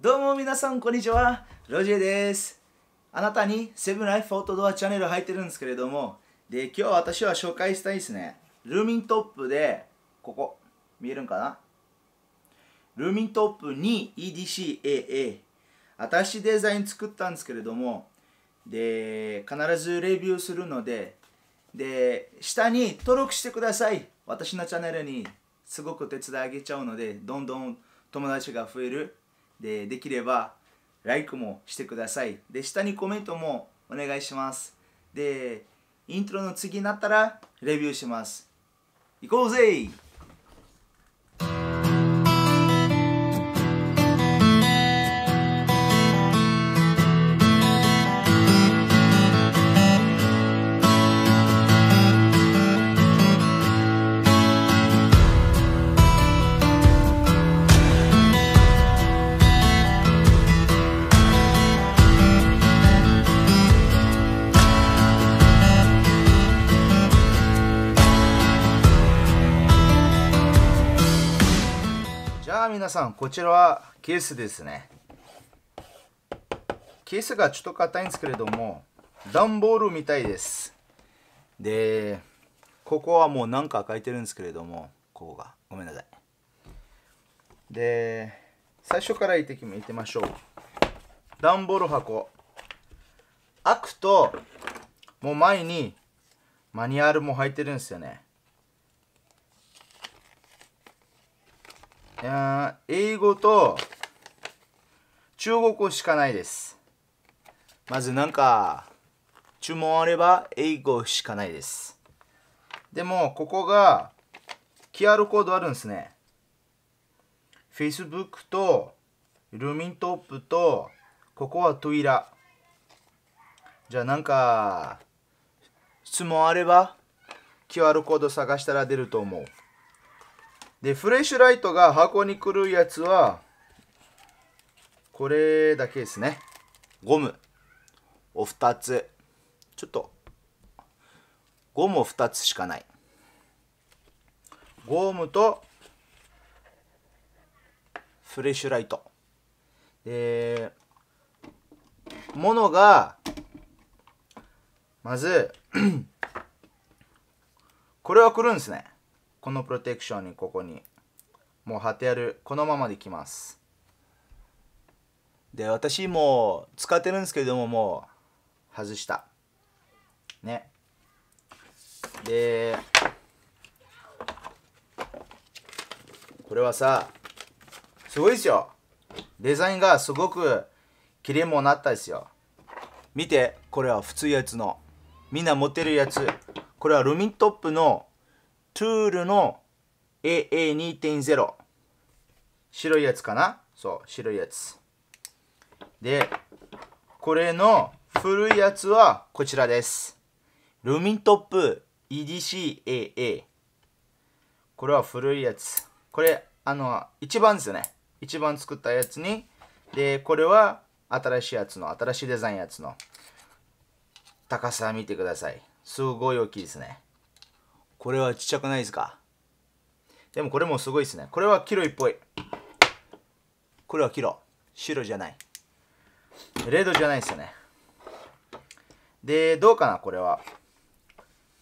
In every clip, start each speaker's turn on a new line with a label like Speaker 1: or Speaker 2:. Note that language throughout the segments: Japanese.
Speaker 1: どうも皆さんこんにちはロジェですあなたにセブンライフアウトドアチャンネル入ってるんですけれどもで今日私は紹介したいですねルーミントップでここ見えるんかなルーミントップに EDCAA 私デザイン作ったんですけれどもで必ずレビューするのでで下に登録してください私のチャンネルにすごく手伝いあげちゃうのでどんどん友達が増えるでできれば LIKE もしてくださいで下にコメントもお願いしますでイントロの次になったらレビューします行こうぜ皆さんこちらはケースですねケースがちょっと硬いんですけれども段ボールみたいですでここはもう何か書いてるんですけれどもここがごめんなさいで最初から言ってみてましょう段ボール箱開くともう前にマニュアルも入ってるんですよね英語と中国語しかないです。まずなんか、注文あれば英語しかないです。でも、ここが QR コードあるんですね。Facebook とルミントップと、ここはトイラ。じゃあなんか、質問あれば QR コード探したら出ると思う。で、フレッシュライトが箱にくるやつは、これだけですね。ゴムを2つ。ちょっと、ゴムを2つしかない。ゴムと、フレッシュライト。で、ものが、まず、これは来るんですね。このプロテクションにここにもう貼ってあるこのままでいきますで私も使ってるんですけれどももう外したねでこれはさすごいですよデザインがすごくれ麗もなったですよ見てこれは普通やつのみんな持ってるやつこれはルミントップのトゥールの AA2.0 白いやつかなそう白いやつでこれの古いやつはこちらですルミントップ EDCAA これは古いやつこれあの一番ですね一番作ったやつにでこれは新しいやつの新しいデザインやつの高さ見てくださいすごい大きいですねこれはちっちゃくないですかでもこれもすごいですね。これはキロいっぽい。これはキロ。白じゃない。レードじゃないですよね。で、どうかなこれは。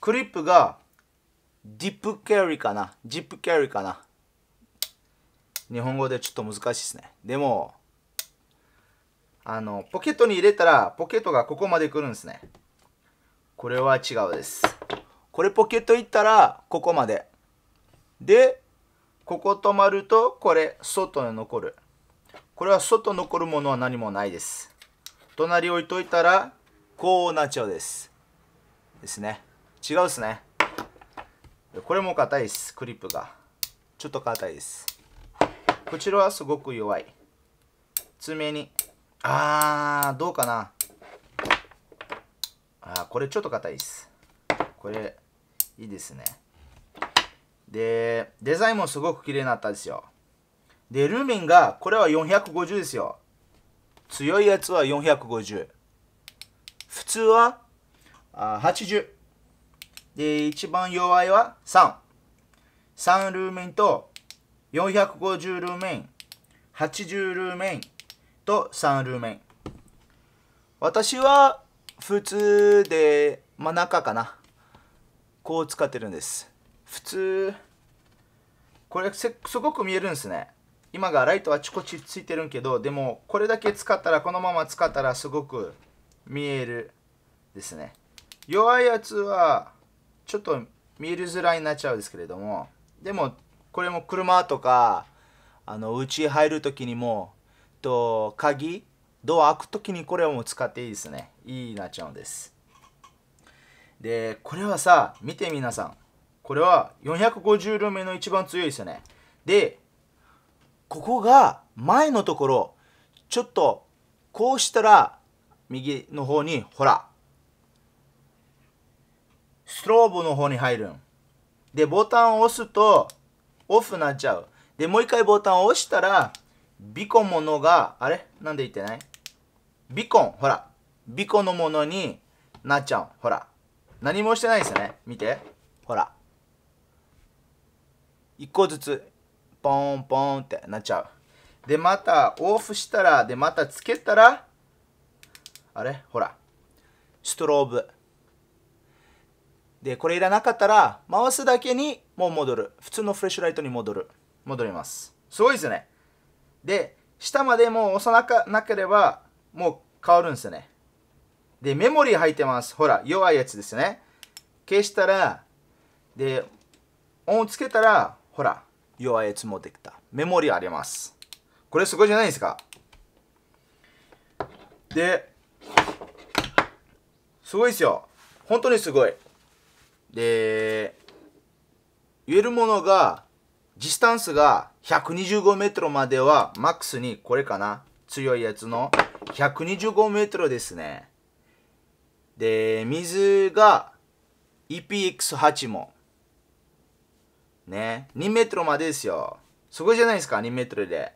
Speaker 1: クリップが、ディップキャリーかなジップキャリーかな日本語でちょっと難しいですね。でも、あの、ポケットに入れたら、ポケットがここまで来るんですね。これは違うです。これポケット行ったら、ここまで。で、ここ止まると、これ、外に残る。これは外残るものは何もないです。隣置いといたら、こうなっちゃうです。ですね。違うっすね。これも硬いです、クリップが。ちょっと硬いです。こちらはすごく弱い。爪に。あー、どうかな。あー、これちょっと硬いです。これ、いいですねでデザインもすごく綺麗になったですよでルーミンがこれは450ですよ強いやつは450普通はあ80で一番弱いは33ルーミンと450ルーミン80ルーミンと3ルーミン私は普通で真、まあ、中かなこう使ってるんです普通これすごく見えるんですね今がライトあちこちついてるんけどでもこれだけ使ったらこのまま使ったらすごく見えるですね弱いやつはちょっと見るづらいになっちゃうんですけれどもでもこれも車とかあの家入る時にもと鍵ドア開く時にこれをも使っていいですねいいなっちゃうんですでこれはさ見て皆さんこれは450両目の一番強いですよねでここが前のところちょっとこうしたら右の方にほらストローブの方に入るんでボタンを押すとオフになっちゃうでもう一回ボタンを押したらビコものがあれなんで言ってないビコンほらビコのものになっちゃうほら何もしてないですよね見てほら1個ずつポンポンってなっちゃうでまたオフしたらでまたつけたらあれほらストローブでこれいらなかったら回すだけにもう戻る普通のフレッシュライトに戻る戻りますすごいですねで下までもう押さなければもう変わるんですよねで、メモリー入ってます。ほら、弱いやつですね。消したら、で、オンつけたら、ほら、弱いやつもできた。メモリーあります。これすごいじゃないですか。で、すごいですよ。本当にすごい。で、言えるものが、ディスタンスが1 2 5ルまではマックスにこれかな。強いやつの1 2 5ルですね。で、水が EPX8 も。ね。2メートルまでですよ。そこじゃないですか、2メートルで。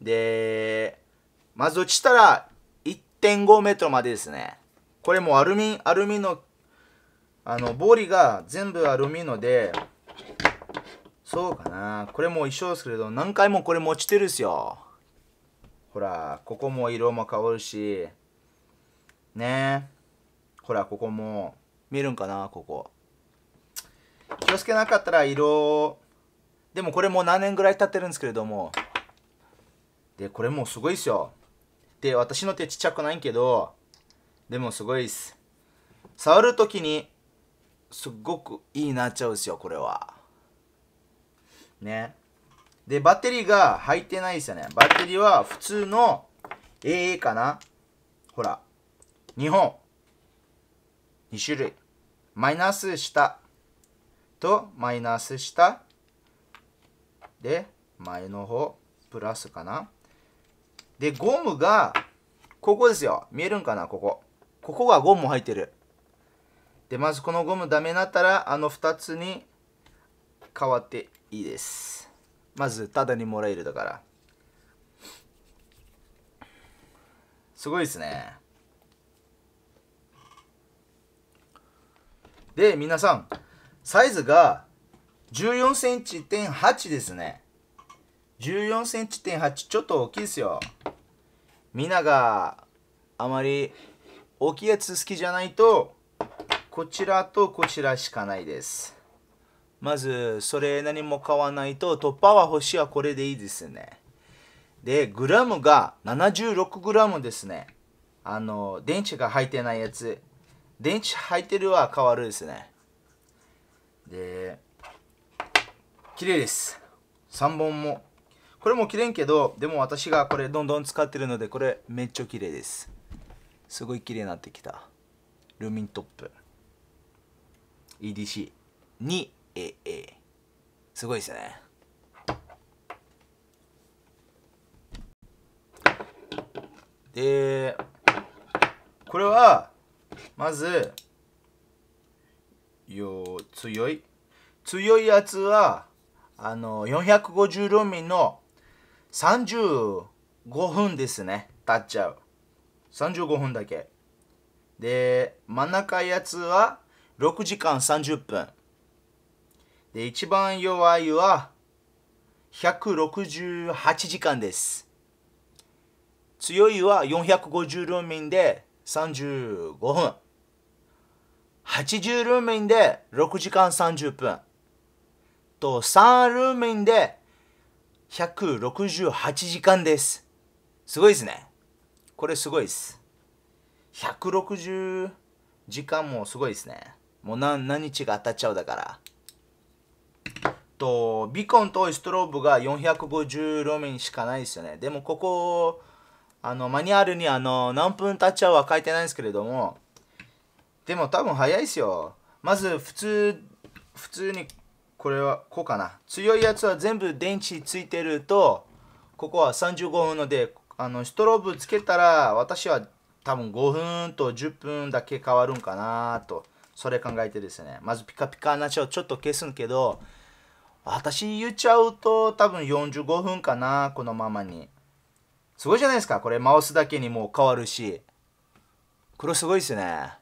Speaker 1: で、まず落ちたら1.5メートルまでですね。これもアルミ、アルミの、あの、ボーリが全部アルミので、そうかな。これも一緒ですけれど、何回もこれ持ちてるっすよ。ほら、ここも色も変わるし、ねえ。ほらここも見えるんかなここ気をつけなかったら色でもこれもう何年ぐらい経ってるんですけれどもでこれもうすごいっすよで私の手ちっちゃくないけどでもすごいっす触るときにすっごくいいなっちゃうっすよこれはねでバッテリーが入ってないっすよねバッテリーは普通の AA かなほら日本2種類マイナスしたとマイナスしたで前の方プラスかなでゴムがここですよ見えるんかなここここがゴム入ってるでまずこのゴムダメになったらあの2つに変わっていいですまずただにもらえるだからすごいですねで皆さんサイズが14センチ点8ですね14センチ点8ちょっと大きいですよみんながあまり大きいやつ好きじゃないとこちらとこちらしかないですまずそれ何も買わないと突破は星はこれでいいですねでグラムが 76g ですねあの電池が入ってないやつ電池入ってるは変わるですねで綺麗です3本もこれも綺麗けどでも私がこれどんどん使ってるのでこれめっちゃ綺麗ですすごい綺麗になってきたルミントップ EDC2AA すごいですねでこれはまずよ強い強いやつはあの450ミ民の35分ですね経っちゃう35分だけで真ん中やつは6時間30分で一番弱いは168時間です強いは450ミ民で35分80ルーメンで6時間30分と3ルーメンで168時間ですすごいですねこれすごいです160時間もすごいですねもう何何日が当たっちゃうだからとビコンとストローブが450ルーメンしかないですよねでもここあのマニュアルにあの何分経っちゃうは書いてないんですけれどもでも多分早いっすよ。まず普通、普通にこれはこうかな。強いやつは全部電池ついてると、ここは35分ので、あのストローブつけたら私は多分5分と10分だけ変わるんかなと、それ考えてですね。まずピカピカ話をちょっと消すんけど、私言っちゃうと多分45分かな、このままに。すごいじゃないですか。これマウスだけにもう変わるし。これすごいっすね。